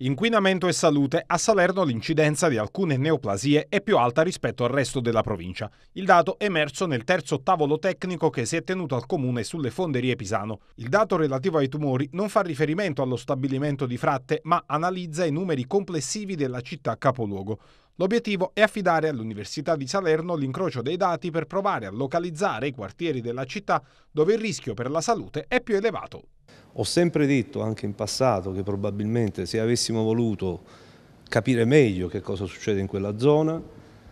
Inquinamento e salute. A Salerno l'incidenza di alcune neoplasie è più alta rispetto al resto della provincia. Il dato è emerso nel terzo tavolo tecnico che si è tenuto al comune sulle fonderie Pisano. Il dato relativo ai tumori non fa riferimento allo stabilimento di Fratte, ma analizza i numeri complessivi della città capoluogo. L'obiettivo è affidare all'Università di Salerno l'incrocio dei dati per provare a localizzare i quartieri della città dove il rischio per la salute è più elevato. Ho sempre detto, anche in passato, che probabilmente se avessimo voluto capire meglio che cosa succede in quella zona,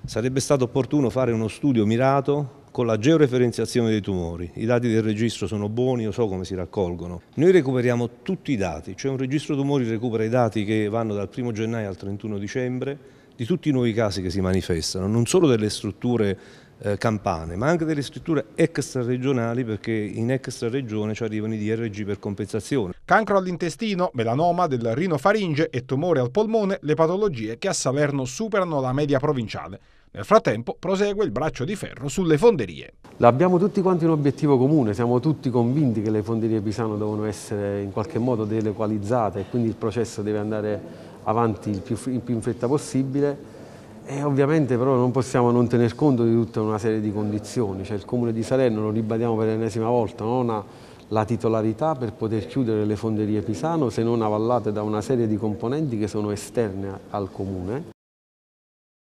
sarebbe stato opportuno fare uno studio mirato con la georeferenziazione dei tumori. I dati del registro sono buoni, io so come si raccolgono. Noi recuperiamo tutti i dati, cioè un registro tumori recupera i dati che vanno dal 1 gennaio al 31 dicembre, di tutti i nuovi casi che si manifestano, non solo delle strutture eh, campane, ma anche delle strutture extraregionali perché in extraregione ci arrivano i DRG per compensazione. Cancro all'intestino, melanoma del rinofaringe e tumore al polmone, le patologie che a Salerno superano la media provinciale. Nel frattempo prosegue il braccio di ferro sulle fonderie. Abbiamo tutti quanti un obiettivo comune, siamo tutti convinti che le fonderie pisano devono essere in qualche modo delequalizzate e quindi il processo deve andare avanti il più, il più in fretta possibile e ovviamente però non possiamo non tener conto di tutta una serie di condizioni, cioè il Comune di Salerno, lo ribadiamo per l'ennesima volta, non ha la titolarità per poter chiudere le fonderie Pisano se non avallate da una serie di componenti che sono esterne al Comune